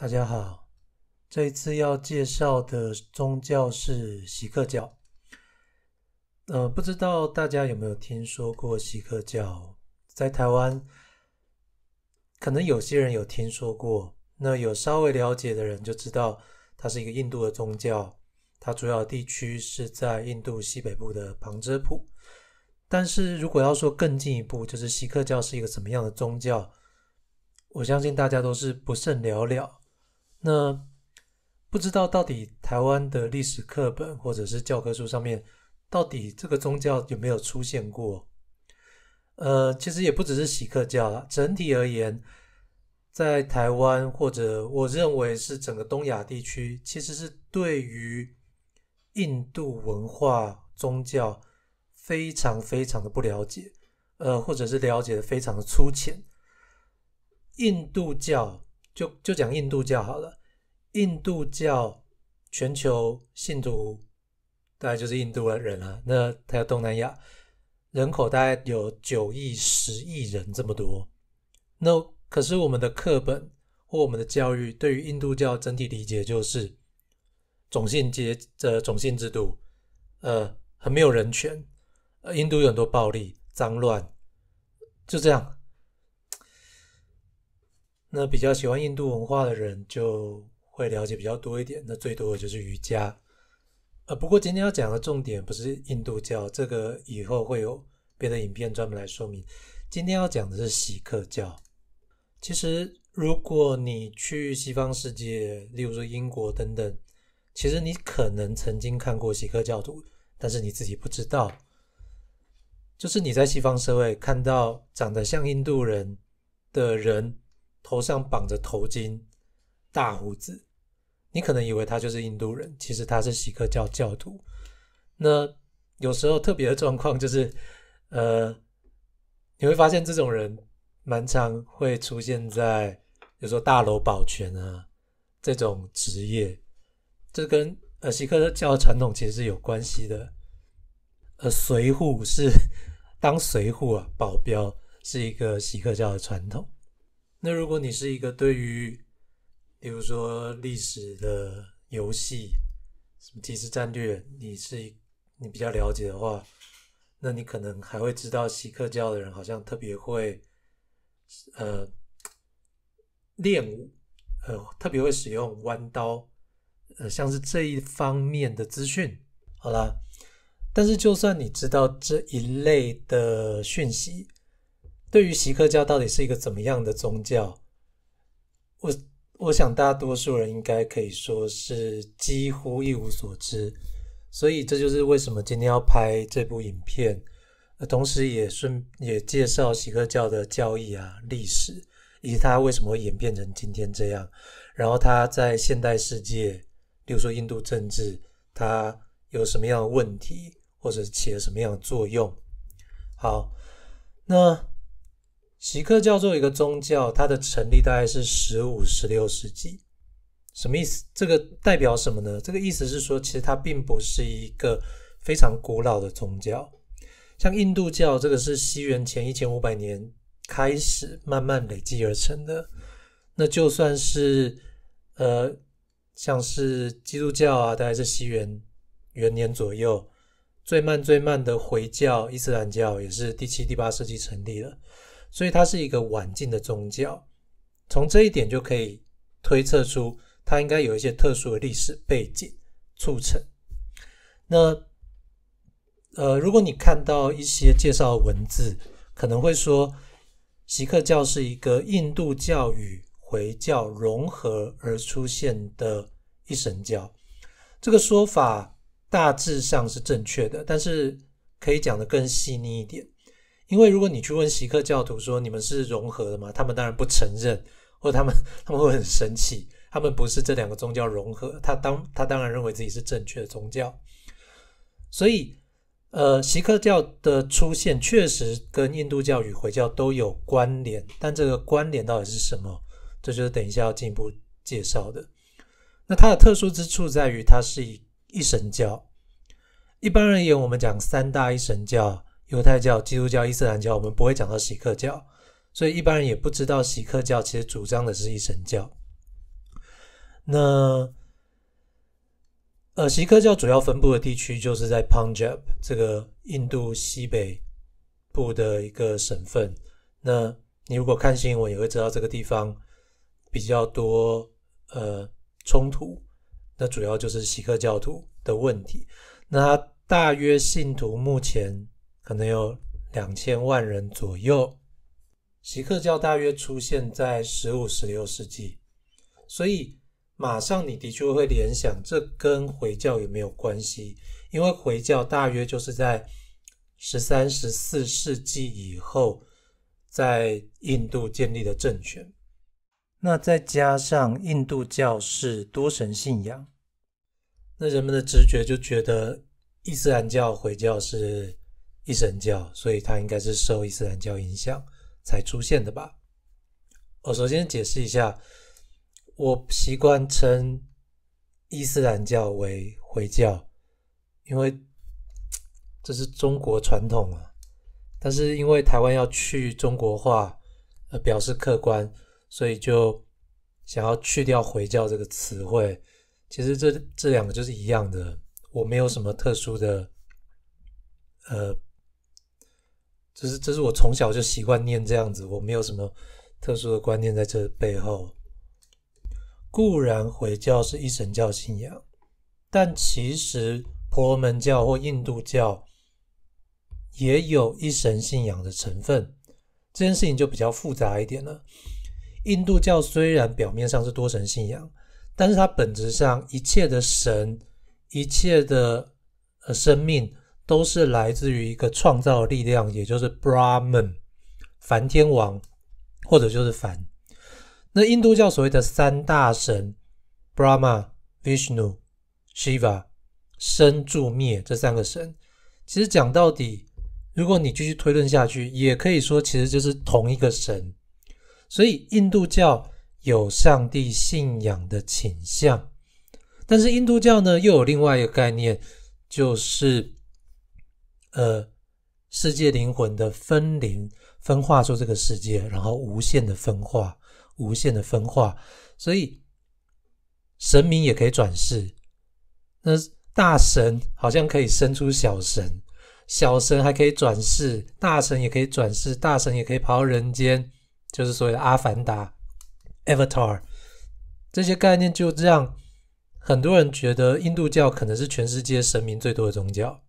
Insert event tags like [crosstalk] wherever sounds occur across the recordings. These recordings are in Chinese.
大家好，这一次要介绍的宗教是锡克教。呃，不知道大家有没有听说过锡克教？在台湾，可能有些人有听说过。那有稍微了解的人就知道，它是一个印度的宗教，它主要地区是在印度西北部的旁遮普。但是如果要说更进一步，就是锡克教是一个什么样的宗教，我相信大家都是不甚了了。那不知道到底台湾的历史课本或者是教科书上面，到底这个宗教有没有出现过？呃，其实也不只是喜克教啦，整体而言，在台湾或者我认为是整个东亚地区，其实是对于印度文化宗教非常非常的不了解，呃，或者是了解的非常的粗浅。印度教。就就讲印度教好了，印度教全球信徒大概就是印度的人了，那他有东南亚人口大概有九亿十亿人这么多。那可是我们的课本或我们的教育对于印度教整体理解就是种姓阶的种姓制度，呃很没有人权，呃印度有很多暴力脏乱，就这样。那比较喜欢印度文化的人就会了解比较多一点。那最多的就是瑜伽。呃，不过今天要讲的重点不是印度教，这个以后会有别的影片专门来说明。今天要讲的是喜克教。其实如果你去西方世界，例如说英国等等，其实你可能曾经看过喜克教徒，但是你自己不知道。就是你在西方社会看到长得像印度人的人。头上绑着头巾，大胡子，你可能以为他就是印度人，其实他是锡克教教徒。那有时候特别的状况就是，呃，你会发现这种人蛮常会出现在，比如说大楼保全啊这种职业，这跟呃锡克教传统其实是有关系的。呃，随护是当随护啊，保镖是一个锡克教的传统。那如果你是一个对于，比如说历史的游戏，什么即时战略，你是你比较了解的话，那你可能还会知道，锡克教的人好像特别会，呃，练武，呃，特别会使用弯刀，呃，像是这一方面的资讯，好啦，但是就算你知道这一类的讯息。对于锡克教到底是一个怎么样的宗教？我我想，大多数人应该可以说是几乎一无所知。所以，这就是为什么今天要拍这部影片，同时也顺也介绍锡克教的教义啊、历史，以及它为什么会演变成今天这样。然后，它在现代世界，比如说印度政治，它有什么样的问题，或者起了什么样的作用？好，那。锡克教作为一个宗教，它的成立大概是十五、十六世纪。什么意思？这个代表什么呢？这个意思是说，其实它并不是一个非常古老的宗教。像印度教，这个是西元前一千五百年开始慢慢累积而成的。那就算是呃，像是基督教啊，大概是西元元年左右；最慢最慢的回教、伊斯兰教，也是第七、第八世纪成立了。所以它是一个晚近的宗教，从这一点就可以推测出它应该有一些特殊的历史背景促成。那呃，如果你看到一些介绍文字，可能会说，锡克教是一个印度教与回教融合而出现的一神教，这个说法大致上是正确的，但是可以讲的更细腻一点。因为如果你去问锡克教徒说你们是融合的吗？他们当然不承认，或者他们 [laughs] 他们会很生气。他们不是这两个宗教融合，他当他当然认为自己是正确的宗教。所以，呃，锡克教的出现确实跟印度教与回教都有关联，但这个关联到底是什么？这就是等一下要进一步介绍的。那它的特殊之处在于它是一一神教。一般而言，我们讲三大一神教。犹太教、基督教、伊斯兰教，我们不会讲到锡克教，所以一般人也不知道锡克教其实主张的是一神教。那呃，锡克教主要分布的地区就是在 Punjab 这个印度西北部的一个省份。那你如果看新闻，也会知道这个地方比较多呃冲突，那主要就是锡克教徒的问题。那大约信徒目前。可能有两千万人左右，锡克教大约出现在十五、十六世纪，所以马上你的确会联想，这跟回教也没有关系，因为回教大约就是在十三、十四世纪以后在印度建立的政权。那再加上印度教是多神信仰，那人们的直觉就觉得伊斯兰教、回教是。一神教，所以它应该是受伊斯兰教影响才出现的吧？我首先解释一下，我习惯称伊斯兰教为回教，因为这是中国传统啊。但是因为台湾要去中国化，呃，表示客观，所以就想要去掉“回教”这个词汇。其实这这两个就是一样的，我没有什么特殊的，呃。这是这是我从小就习惯念这样子，我没有什么特殊的观念在这背后。固然回教是一神教信仰，但其实婆罗门教或印度教也有一神信仰的成分，这件事情就比较复杂一点了。印度教虽然表面上是多神信仰，但是它本质上一切的神，一切的生命。都是来自于一个创造的力量，也就是 Brahman 梵天王或者就是梵。那印度教所谓的三大神 Brahma、Vishnu、Shiva 生、住、灭这三个神，其实讲到底，如果你继续推论下去，也可以说其实就是同一个神。所以印度教有上帝信仰的倾向，但是印度教呢又有另外一个概念，就是。呃，世界灵魂的分灵分化出这个世界，然后无限的分化，无限的分化，所以神明也可以转世。那大神好像可以生出小神，小神还可以转世，大神也可以转世，大神也可以跑到人间，就是所谓的阿凡达 （Avatar）。这些概念就这样，很多人觉得印度教可能是全世界神明最多的宗教。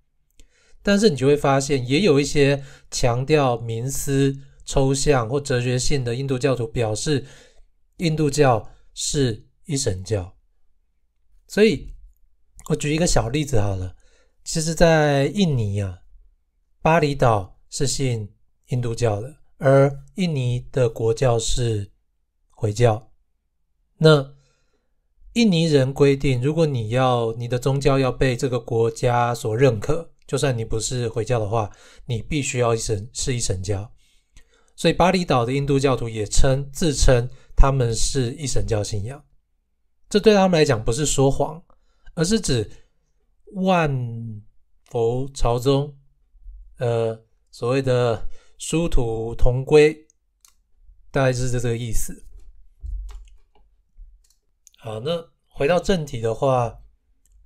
但是你就会发现，也有一些强调冥思、抽象或哲学性的印度教徒表示，印度教是一神教。所以我举一个小例子好了，其实，在印尼啊，巴厘岛是信印度教的，而印尼的国教是回教。那印尼人规定，如果你要你的宗教要被这个国家所认可。就算你不是回教的话，你必须要一神是一神教，所以巴厘岛的印度教徒也称自称他们是一神教信仰，这对他们来讲不是说谎，而是指万佛朝宗，呃，所谓的殊途同归，大概是这个意思。好，那回到正题的话，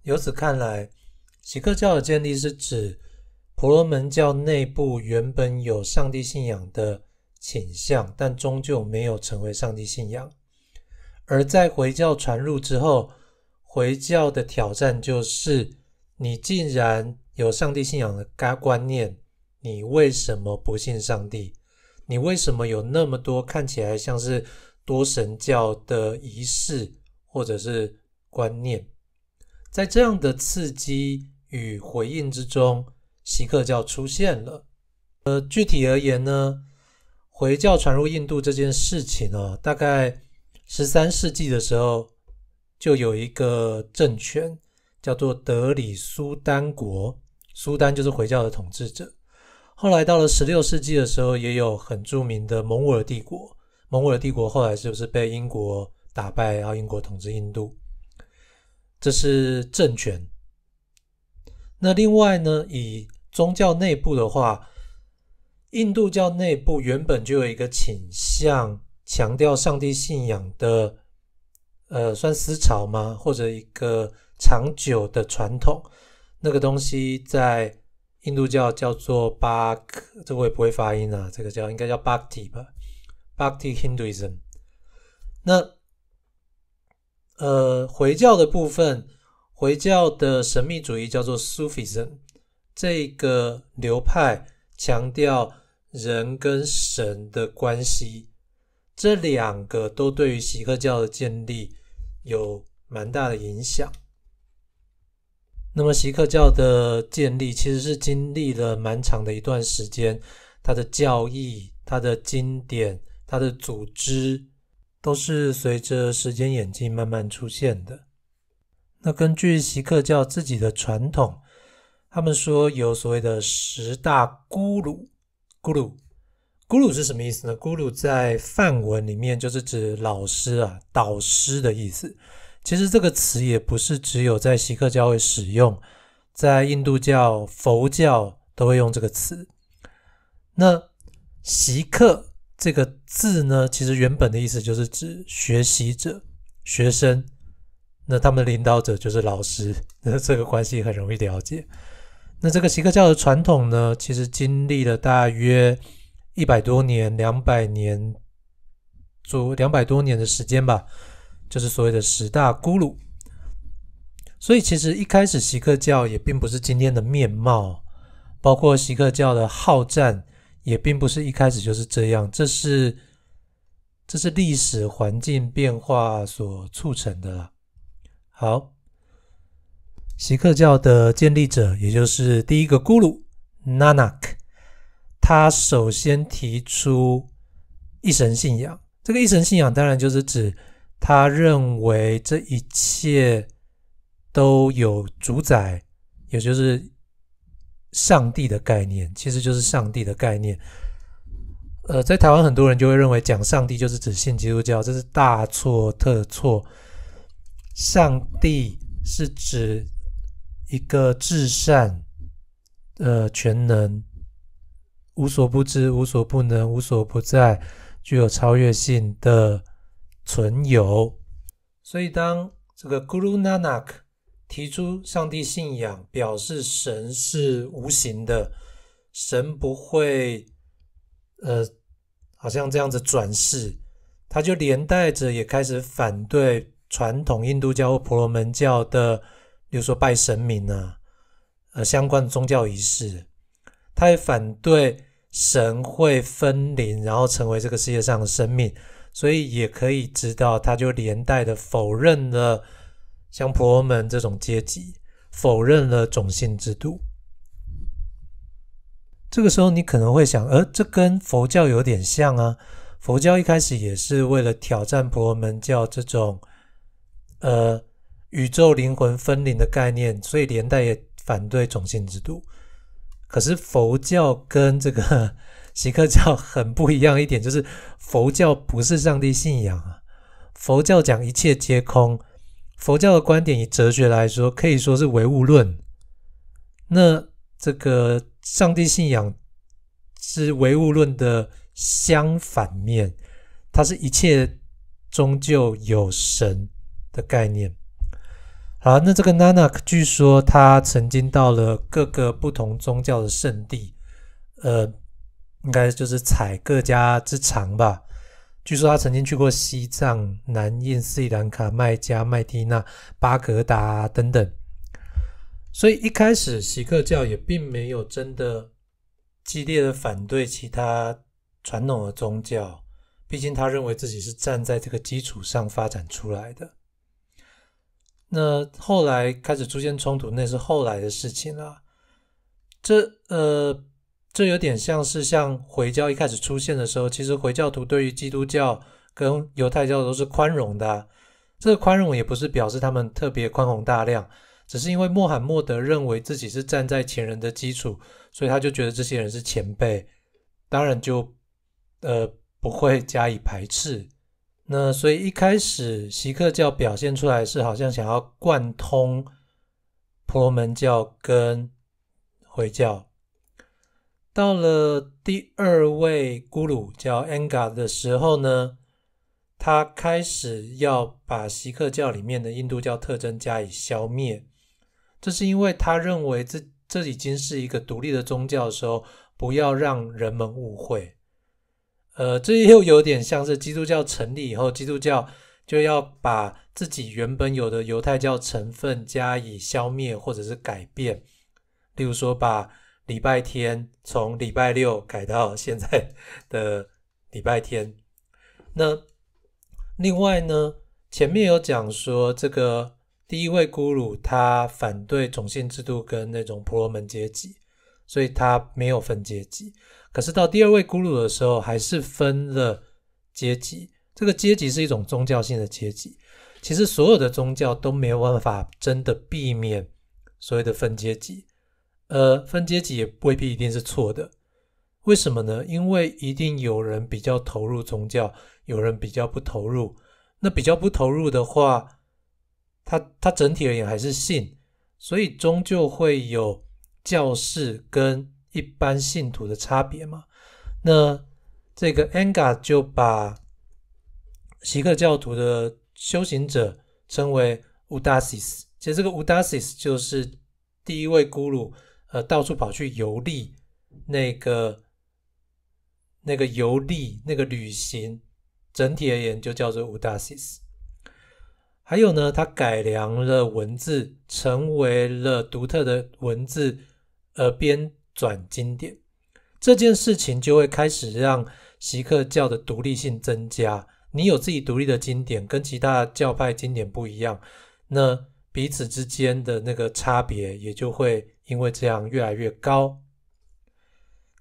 由此看来。喜克教的建立是指婆罗门教内部原本有上帝信仰的倾向，但终究没有成为上帝信仰。而在回教传入之后，回教的挑战就是：你竟然有上帝信仰的该观念，你为什么不信上帝？你为什么有那么多看起来像是多神教的仪式或者是观念？在这样的刺激。与回应之中，锡克教出现了。呃，具体而言呢，回教传入印度这件事情哦，大概十三世纪的时候，就有一个政权叫做德里苏丹国，苏丹就是回教的统治者。后来到了十六世纪的时候，也有很著名的蒙古尔帝国，蒙古尔帝国后来是不是被英国打败，然后英国统治印度。这是政权。那另外呢，以宗教内部的话，印度教内部原本就有一个倾向强调上帝信仰的，呃，算思潮吗？或者一个长久的传统？那个东西在印度教叫做巴克，这我也不会发音啊。这个叫应该叫巴蒂吧，巴蒂 i s m 那呃，回教的部分。回教的神秘主义叫做 s u f ism，这个流派强调人跟神的关系，这两个都对于锡克教的建立有蛮大的影响。那么，锡克教的建立其实是经历了蛮长的一段时间，它的教义、它的经典、它的组织都是随着时间演进慢慢出现的。那根据锡克教自己的传统，他们说有所谓的十大咕噜，咕噜，咕噜是什么意思呢咕噜在梵文里面就是指老师啊、导师的意思。其实这个词也不是只有在锡克教会使用，在印度教、佛教都会用这个词。那“锡克”这个字呢，其实原本的意思就是指学习者、学生。那他们的领导者就是老师，[laughs] 那这个关系很容易了解。那这个锡克教的传统呢，其实经历了大约一百多年、两百年左两百多年的时间吧，就是所谓的十大咕噜。所以，其实一开始锡克教也并不是今天的面貌，包括锡克教的好战也并不是一开始就是这样，这是这是历史环境变化所促成的啦。好，锡克教的建立者，也就是第一个咕噜 Nanak，他首先提出一神信仰。这个一神信仰当然就是指他认为这一切都有主宰，也就是上帝的概念，其实就是上帝的概念。呃，在台湾很多人就会认为讲上帝就是指信基督教，这是大错特错。上帝是指一个至善、的全能、无所不知、无所不能、无所不在、具有超越性的存有。所以，当这个 Guru Nanak 提出上帝信仰，表示神是无形的，神不会呃，好像这样子转世，他就连带着也开始反对。传统印度教或婆罗门教的，比如说拜神明啊，呃，相关宗教仪式，他也反对神会分灵，然后成为这个世界上的生命，所以也可以知道，他就连带的否认了像婆罗门这种阶级，否认了种姓制度。这个时候你可能会想，呃，这跟佛教有点像啊，佛教一开始也是为了挑战婆罗门教这种。呃，宇宙灵魂分灵的概念，所以连带也反对种姓制度。可是佛教跟这个 [laughs] 锡克教很不一样一点，就是佛教不是上帝信仰啊。佛教讲一切皆空，佛教的观点以哲学来说可以说是唯物论。那这个上帝信仰是唯物论的相反面，它是一切终究有神。的概念。好，那这个 Nanak 据说他曾经到了各个不同宗教的圣地，呃，应该就是采各家之长吧。据说他曾经去过西藏、南印、斯里兰卡、麦加、麦地那、巴格达等等。所以一开始，锡克教也并没有真的激烈的反对其他传统的宗教，毕竟他认为自己是站在这个基础上发展出来的。那后来开始出现冲突，那是后来的事情了。这呃，这有点像是像回教一开始出现的时候，其实回教徒对于基督教跟犹太教都是宽容的。这个宽容也不是表示他们特别宽宏大量，只是因为穆罕默德认为自己是站在前人的基础，所以他就觉得这些人是前辈，当然就呃不会加以排斥。那所以一开始，锡克教表现出来是好像想要贯通婆罗门教跟回教。到了第二位咕噜叫 a n g a 的时候呢，他开始要把锡克教里面的印度教特征加以消灭。这是因为他认为这这已经是一个独立的宗教，时候不要让人们误会。呃，这又有点像是基督教成立以后，基督教就要把自己原本有的犹太教成分加以消灭或者是改变，例如说把礼拜天从礼拜六改到现在的礼拜天。那另外呢，前面有讲说这个第一位孤鲁他反对种姓制度跟那种婆罗门阶级，所以他没有分阶级。可是到第二位咕噜的时候，还是分了阶级。这个阶级是一种宗教性的阶级。其实所有的宗教都没有办法真的避免所谓的分阶级。呃，分阶级也未必一定是错的。为什么呢？因为一定有人比较投入宗教，有人比较不投入。那比较不投入的话，他他整体而言还是信，所以终究会有教士跟。一般信徒的差别嘛，那这个 Anga 就把锡克教徒的修行者称为 Udasis，其实这个 Udasis 就是第一位咕噜，呃，到处跑去游历，那个那个游历那个旅行，整体而言就叫做 Udasis。还有呢，他改良了文字，成为了独特的文字，而编。转经典这件事情就会开始让锡克教的独立性增加。你有自己独立的经典，跟其他教派经典不一样，那彼此之间的那个差别也就会因为这样越来越高。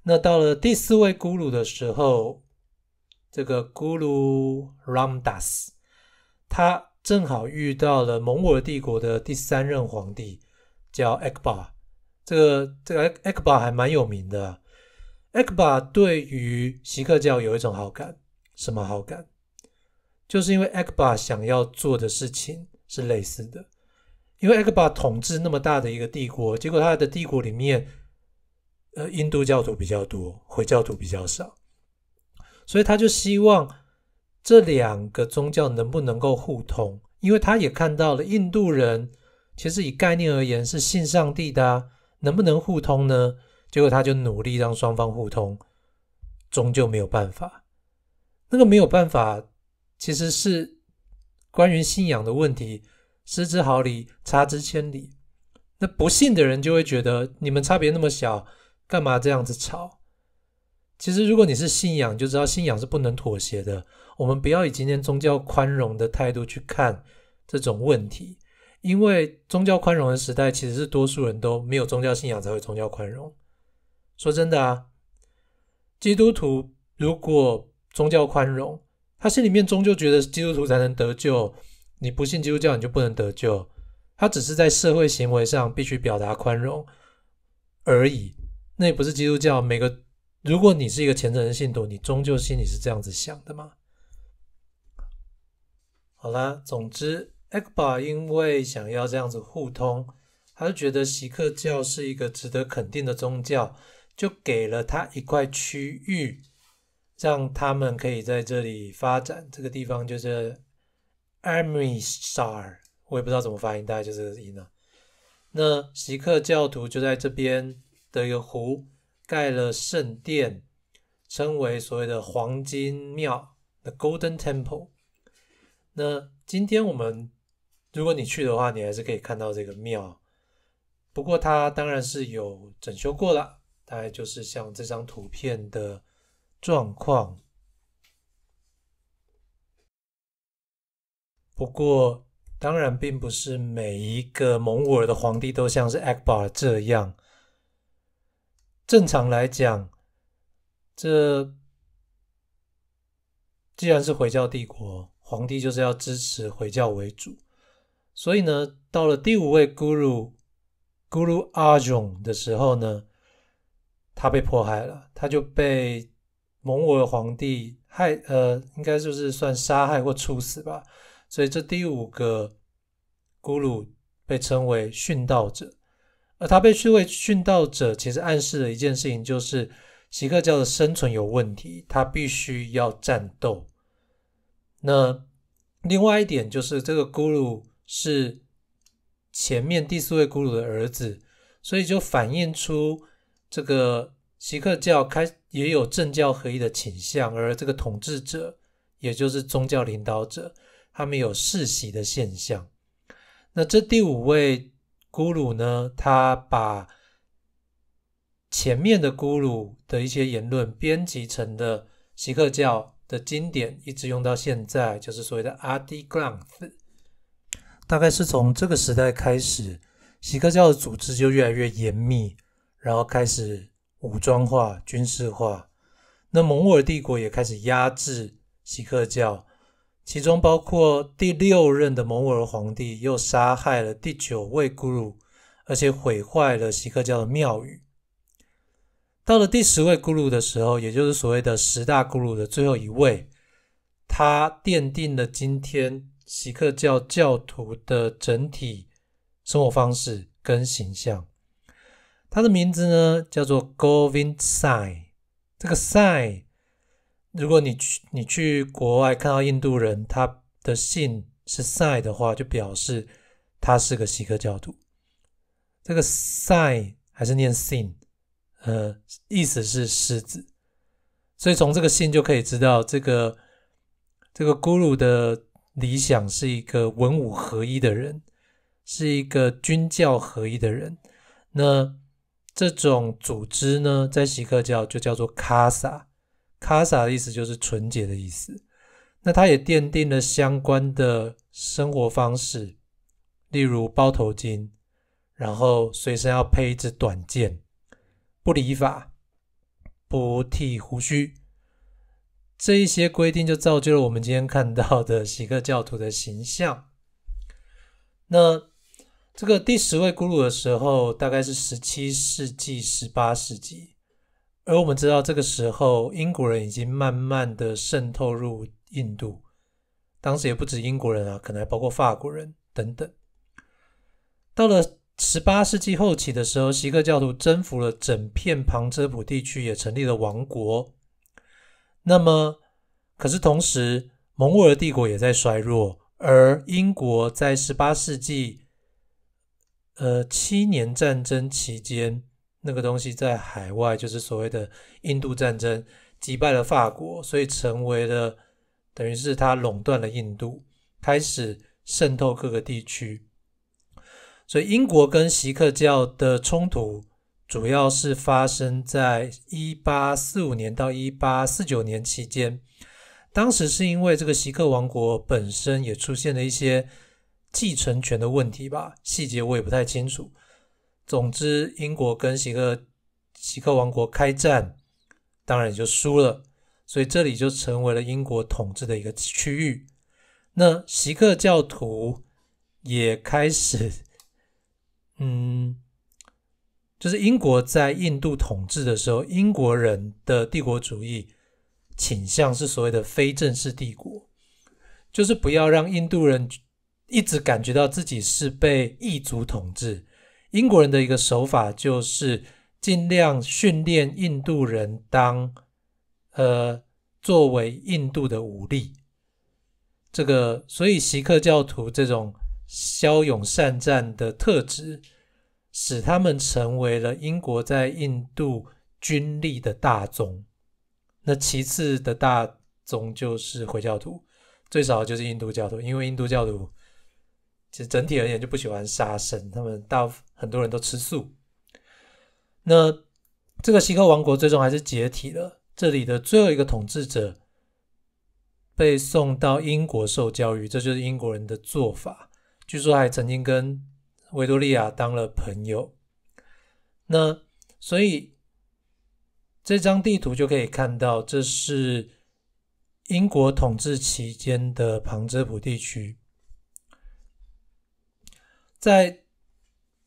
那到了第四位咕噜的时候，这个咕噜 r a m d a s 他正好遇到了蒙古帝国的第三任皇帝叫 e k b a r 这个这个艾阿克巴还蛮有名的。艾克巴对于锡克教有一种好感，什么好感？就是因为艾克巴想要做的事情是类似的。因为艾克巴统治那么大的一个帝国，结果他的帝国里面，呃，印度教徒比较多，回教徒比较少，所以他就希望这两个宗教能不能够互通，因为他也看到了印度人其实以概念而言是信上帝的。能不能互通呢？结果他就努力让双方互通，终究没有办法。那个没有办法，其实是关于信仰的问题，失之毫厘，差之千里。那不信的人就会觉得，你们差别那么小，干嘛这样子吵？其实，如果你是信仰，就知道信仰是不能妥协的。我们不要以今天宗教宽容的态度去看这种问题。因为宗教宽容的时代，其实是多数人都没有宗教信仰才会宗教宽容。说真的啊，基督徒如果宗教宽容，他心里面终究觉得基督徒才能得救，你不信基督教你就不能得救。他只是在社会行为上必须表达宽容而已，那不是基督教。每个如果你是一个虔诚的信徒，你终究心里是这样子想的吗？好啦，总之。阿克巴因为想要这样子互通，他就觉得锡克教是一个值得肯定的宗教，就给了他一块区域，让他们可以在这里发展。这个地方就是 Amritsar，我也不知道怎么发音，大概就这个音了。那锡克教徒就在这边的一个湖盖了圣殿，称为所谓的黄金庙 （The Golden Temple）。那今天我们。如果你去的话，你还是可以看到这个庙。不过它当然是有整修过了，大概就是像这张图片的状况。不过当然并不是每一个蒙古尔的皇帝都像是 b 巴 r 这样。正常来讲，这既然是回教帝国，皇帝就是要支持回教为主。所以呢，到了第五位 guru guru Arjun 的时候呢，他被迫害了，他就被蒙古皇帝害呃，应该就是算杀害或处死吧。所以这第五个 guru 被称为殉道者，而他被称为殉道者，其实暗示了一件事情，就是锡克教的生存有问题，他必须要战斗。那另外一点就是这个 guru。是前面第四位咕噜的儿子，所以就反映出这个锡克教开也有政教合一的倾向，而这个统治者，也就是宗教领导者，他们有世袭的现象。那这第五位咕噜呢，他把前面的咕噜的一些言论编辑成的锡克教的经典，一直用到现在，就是所谓的《阿迪格朗斯》。大概是从这个时代开始，锡克教的组织就越来越严密，然后开始武装化、军事化。那蒙古帝国也开始压制锡克教，其中包括第六任的蒙古皇帝又杀害了第九位 Guru，而且毁坏了锡克教的庙宇。到了第十位 Guru 的时候，也就是所谓的十大 Guru 的最后一位，他奠定了今天。锡克教教徒的整体生活方式跟形象，他的名字呢叫做 g o r v i n d s i 这个 s i 如果你去你去国外看到印度人，他的姓是 s i 的话，就表示他是个锡克教徒。这个 s i 还是念 s i n 呃，意思是狮子，所以从这个信就可以知道这个这个 Guru 的。理想是一个文武合一的人，是一个军教合一的人。那这种组织呢，在锡克教就叫做卡萨。卡萨的意思就是纯洁的意思。那它也奠定了相关的生活方式，例如包头巾，然后随身要配一支短剑，不理发，不剃胡须。这一些规定就造就了我们今天看到的锡克教徒的形象。那这个第十位咕噜的时候，大概是十七世纪、十八世纪。而我们知道，这个时候英国人已经慢慢的渗透入印度，当时也不止英国人啊，可能还包括法国人等等。到了十八世纪后期的时候，锡克教徒征服了整片旁遮普地区，也成立了王国。那么，可是同时，蒙古尔帝国也在衰弱，而英国在十八世纪，呃，七年战争期间，那个东西在海外就是所谓的印度战争，击败了法国，所以成为了等于是它垄断了印度，开始渗透各个地区，所以英国跟锡克教的冲突。主要是发生在一八四五年到一八四九年期间，当时是因为这个锡克王国本身也出现了一些继承权的问题吧，细节我也不太清楚。总之，英国跟锡克锡克王国开战，当然也就输了，所以这里就成为了英国统治的一个区域。那锡克教徒也开始，嗯。就是英国在印度统治的时候，英国人的帝国主义倾向是所谓的非正式帝国，就是不要让印度人一直感觉到自己是被异族统治。英国人的一个手法就是尽量训练印度人当呃作为印度的武力。这个所以，锡克教徒这种骁勇善战的特质。使他们成为了英国在印度军力的大宗，那其次的大宗就是回教徒，最少就是印度教徒，因为印度教徒其实整体而言就不喜欢杀生，他们大很多人都吃素。那这个西克王国最终还是解体了，这里的最后一个统治者被送到英国受教育，这就是英国人的做法。据说还曾经跟。维多利亚当了朋友，那所以这张地图就可以看到，这是英国统治期间的旁遮普地区。在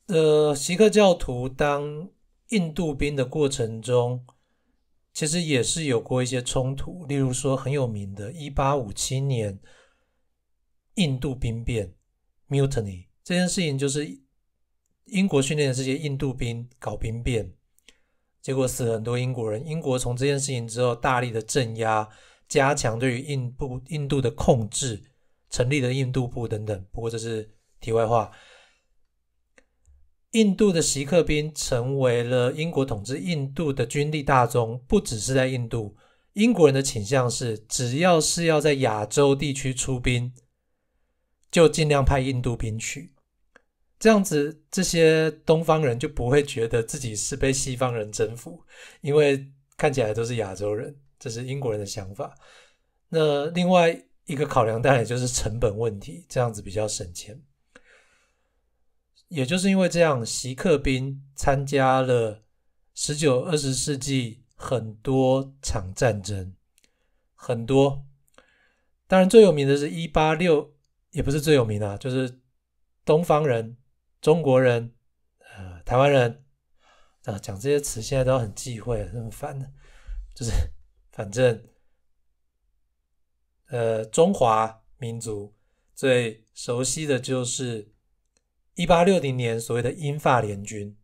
呃，锡克教徒当印度兵的过程中，其实也是有过一些冲突，例如说很有名的1857年印度兵变 （mutiny）。这件事情就是英国训练的这些印度兵搞兵变，结果死了很多英国人。英国从这件事情之后，大力的镇压，加强对于印度印度的控制，成立了印度部等等。不过这是题外话。印度的锡克兵成为了英国统治印度的军力大宗，不只是在印度，英国人的倾向是只要是要在亚洲地区出兵，就尽量派印度兵去。这样子，这些东方人就不会觉得自己是被西方人征服，因为看起来都是亚洲人，这是英国人的想法。那另外一个考量当然就是成本问题，这样子比较省钱。也就是因为这样，席克兵参加了十九、二十世纪很多场战争，很多。当然最有名的是一八六，也不是最有名啊，就是东方人。中国人，呃，台湾人啊，讲这些词现在都很忌讳，很烦。就是反正，呃，中华民族最熟悉的就是一八六零年所谓的英法联军，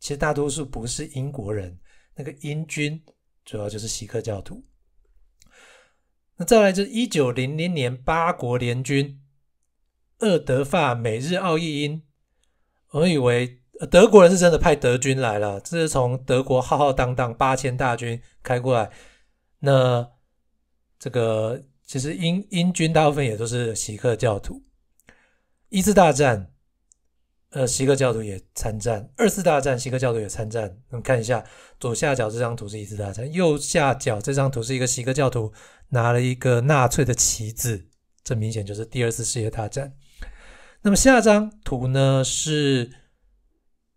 其实大多数不是英国人，那个英军主要就是锡克教徒。那再来就是一九零零年八国联军，二德法美日奥意英。我以为德国人是真的派德军来了，这是从德国浩浩荡荡八千大军开过来。那这个其实英英军大部分也都是锡克教徒。一次大战，呃，锡克教徒也参战；二次大战，锡克教徒也参战。我们看一下左下角这张图是一次大战，右下角这张图是一个锡克教徒拿了一个纳粹的旗子，这明显就是第二次世界大战。那么下张图呢是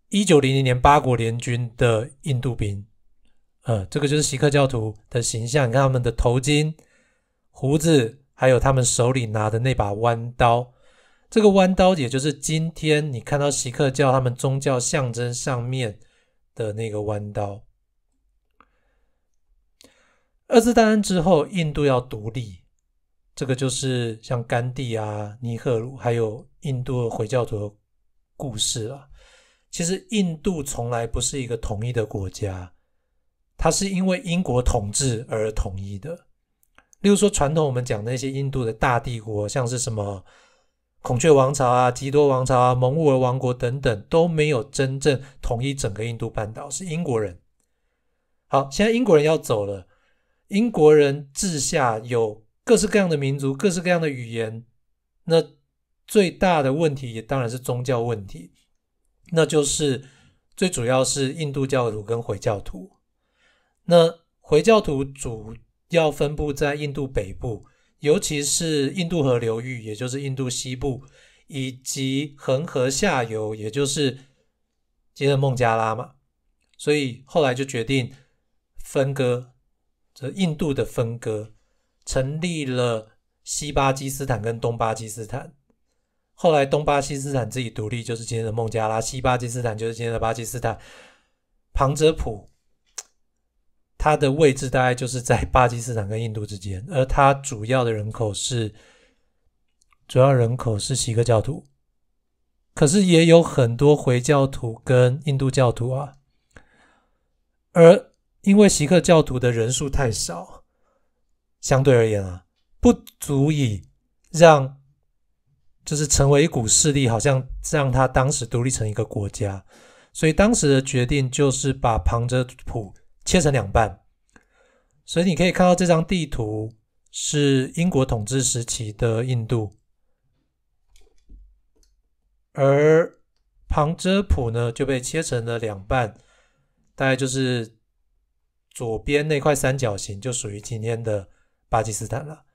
一九零零年八国联军的印度兵，呃，这个就是锡克教徒的形象。你看他们的头巾、胡子，还有他们手里拿的那把弯刀。这个弯刀也就是今天你看到锡克教他们宗教象征上面的那个弯刀。二次大战之后，印度要独立。这个就是像甘地啊、尼赫鲁，还有印度的回教徒故事啊。其实印度从来不是一个统一的国家，它是因为英国统治而统一的。例如说，传统我们讲那些印度的大帝国，像是什么孔雀王朝啊、基多王朝啊、蒙兀尔王国等等，都没有真正统一整个印度半岛。是英国人好，现在英国人要走了，英国人治下有。各式各样的民族，各式各样的语言，那最大的问题也当然是宗教问题，那就是最主要是印度教徒跟回教徒。那回教徒主要分布在印度北部，尤其是印度河流域，也就是印度西部以及恒河下游，也就是今天的孟加拉嘛。所以后来就决定分割这印度的分割。成立了西巴基斯坦跟东巴基斯坦，后来东巴基斯坦自己独立，就是今天的孟加拉；西巴基斯坦就是今天的巴基斯坦。旁遮普，它的位置大概就是在巴基斯坦跟印度之间，而它主要的人口是主要人口是锡克教徒，可是也有很多回教徒跟印度教徒啊。而因为锡克教徒的人数太少。相对而言啊，不足以让就是成为一股势力，好像让他当时独立成一个国家，所以当时的决定就是把旁遮普切成两半。所以你可以看到这张地图是英国统治时期的印度，而旁遮普呢就被切成了两半，大概就是左边那块三角形就属于今天的。巴基斯坦了。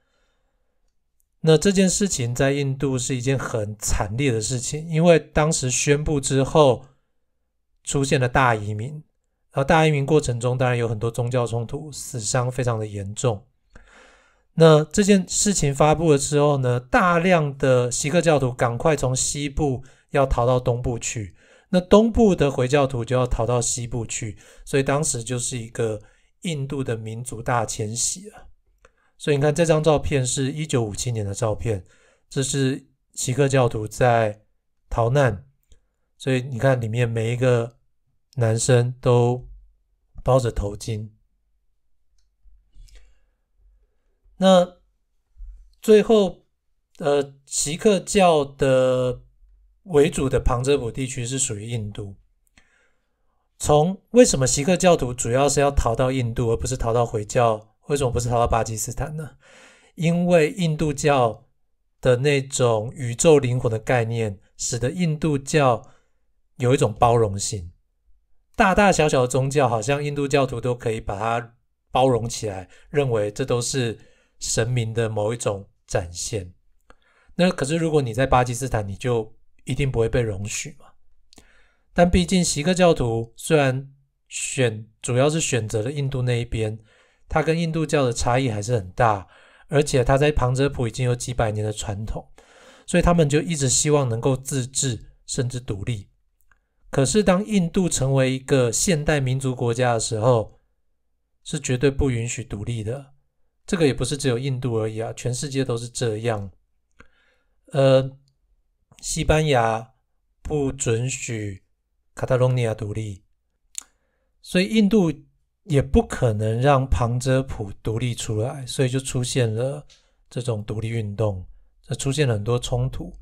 那这件事情在印度是一件很惨烈的事情，因为当时宣布之后出现了大移民，而大移民过程中当然有很多宗教冲突，死伤非常的严重。那这件事情发布了之后呢，大量的锡克教徒赶快从西部要逃到东部去，那东部的回教徒就要逃到西部去，所以当时就是一个印度的民族大迁徙了。所以你看这张照片是一九五七年的照片，这是锡克教徒在逃难。所以你看里面每一个男生都包着头巾。那最后，呃，锡克教的为主的旁遮普地区是属于印度。从为什么锡克教徒主要是要逃到印度，而不是逃到回教？为什么不是逃到巴基斯坦呢？因为印度教的那种宇宙灵魂的概念，使得印度教有一种包容性，大大小小的宗教，好像印度教徒都可以把它包容起来，认为这都是神明的某一种展现。那可是，如果你在巴基斯坦，你就一定不会被容许嘛。但毕竟，锡克教徒虽然选，主要是选择了印度那一边。它跟印度教的差异还是很大，而且它在旁遮普已经有几百年的传统，所以他们就一直希望能够自治甚至独立。可是当印度成为一个现代民族国家的时候，是绝对不允许独立的。这个也不是只有印度而已啊，全世界都是这样。呃，西班牙不准许卡塔隆尼亚独立，所以印度。也不可能让旁遮普独立出来，所以就出现了这种独立运动，就出现了很多冲突。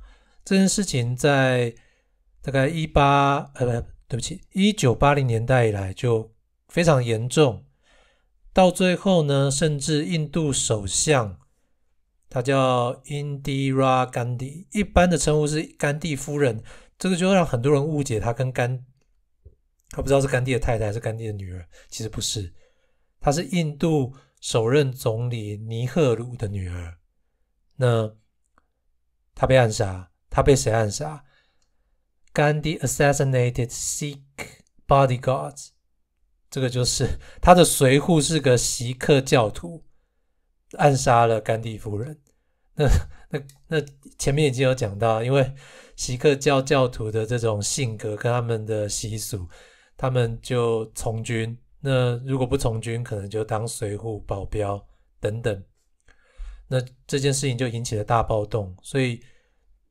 这件事情在大概一八呃不，对不起，一九八零年代以来就非常严重。到最后呢，甚至印度首相，他叫 Indira Gandhi，一般的称呼是甘地夫人，这个就让很多人误解他跟甘。他不知道是甘地的太太还是甘地的女儿，其实不是，她是印度首任总理尼赫鲁的女儿。那他被暗杀，他被谁暗杀？甘地 assassinated Sikh bodyguards，这个就是他的随护是个锡克教徒，暗杀了甘地夫人。那那那前面已经有讲到，因为锡克教教徒的这种性格跟他们的习俗。他们就从军，那如果不从军，可能就当随护、保镖等等。那这件事情就引起了大暴动，所以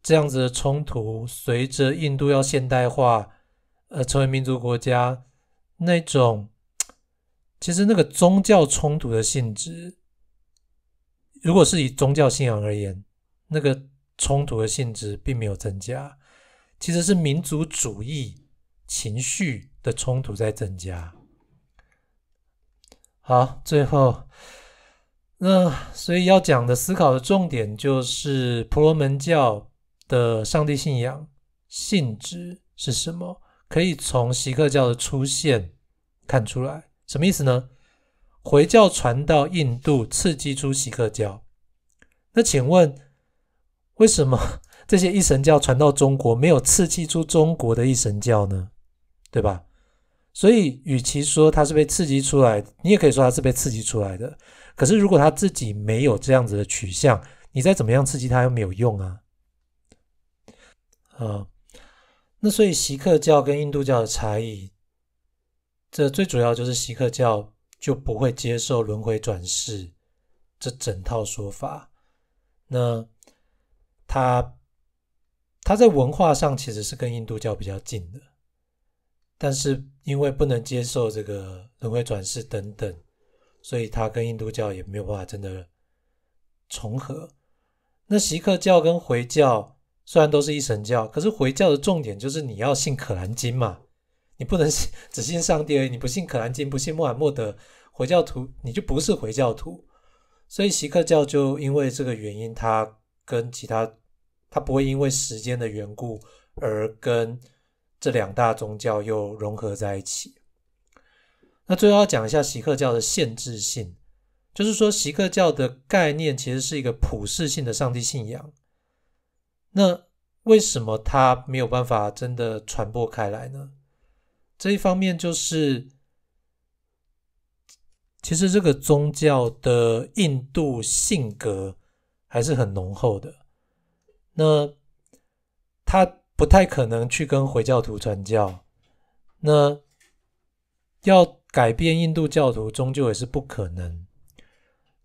这样子的冲突，随着印度要现代化，呃，成为民族国家，那种其实那个宗教冲突的性质，如果是以宗教信仰而言，那个冲突的性质并没有增加，其实是民族主义情绪。的冲突在增加。好，最后，那所以要讲的思考的重点就是婆罗门教的上帝信仰性质是什么？可以从锡克教的出现看出来。什么意思呢？回教传到印度，刺激出锡克教。那请问，为什么这些一神教传到中国，没有刺激出中国的一神教呢？对吧？所以，与其说他是被刺激出来，你也可以说他是被刺激出来的。可是，如果他自己没有这样子的取向，你再怎么样刺激他，又没有用啊。啊，那所以，锡克教跟印度教的差异，这最主要就是锡克教就不会接受轮回转世这整套说法。那他他在文化上其实是跟印度教比较近的。但是因为不能接受这个轮回转世等等，所以他跟印度教也没有办法真的重合。那锡克教跟回教虽然都是一神教，可是回教的重点就是你要信《可兰经》嘛，你不能 [laughs] 只信上帝，你不信《可兰经》，不信穆罕默德，回教徒你就不是回教徒。所以锡克教就因为这个原因，他跟其他他不会因为时间的缘故而跟。这两大宗教又融合在一起。那最后要讲一下席克教的限制性，就是说席克教的概念其实是一个普世性的上帝信仰。那为什么它没有办法真的传播开来呢？这一方面就是，其实这个宗教的印度性格还是很浓厚的。那它。不太可能去跟回教徒传教，那要改变印度教徒终究也是不可能。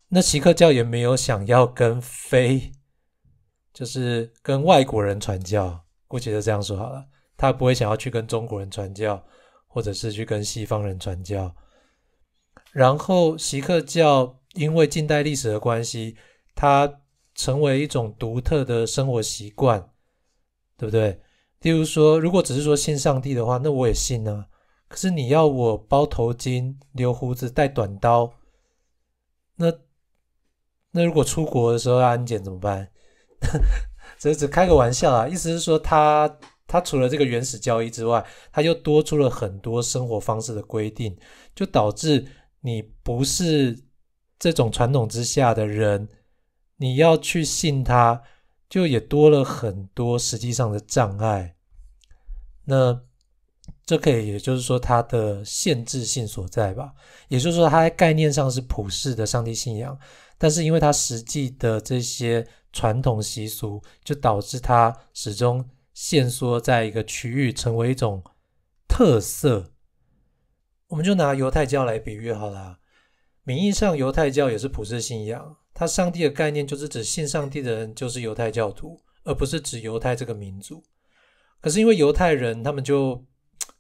那锡克教也没有想要跟非，就是跟外国人传教，姑且就这样说好了。他不会想要去跟中国人传教，或者是去跟西方人传教。然后，锡克教因为近代历史的关系，它成为一种独特的生活习惯，对不对？例如说，如果只是说信上帝的话，那我也信啊。可是你要我包头巾、留胡子、带短刀，那那如果出国的时候要安检怎么办？[laughs] 只是开个玩笑啊，意思是说，他他除了这个原始交易之外，他又多出了很多生活方式的规定，就导致你不是这种传统之下的人，你要去信他。就也多了很多实际上的障碍，那这可以也就是说它的限制性所在吧。也就是说，它在概念上是普世的上帝信仰，但是因为它实际的这些传统习俗，就导致它始终限缩在一个区域，成为一种特色。我们就拿犹太教来比喻好了，名义上犹太教也是普世信仰。他上帝的概念就是指信上帝的人就是犹太教徒，而不是指犹太这个民族。可是因为犹太人他们就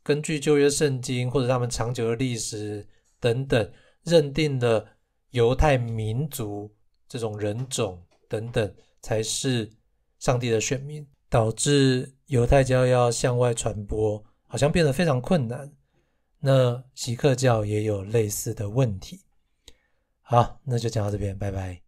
根据旧约圣经或者他们长久的历史等等，认定的犹太民族这种人种等等才是上帝的选民，导致犹太教要向外传播好像变得非常困难。那锡克教也有类似的问题。好，那就讲到这边，拜拜。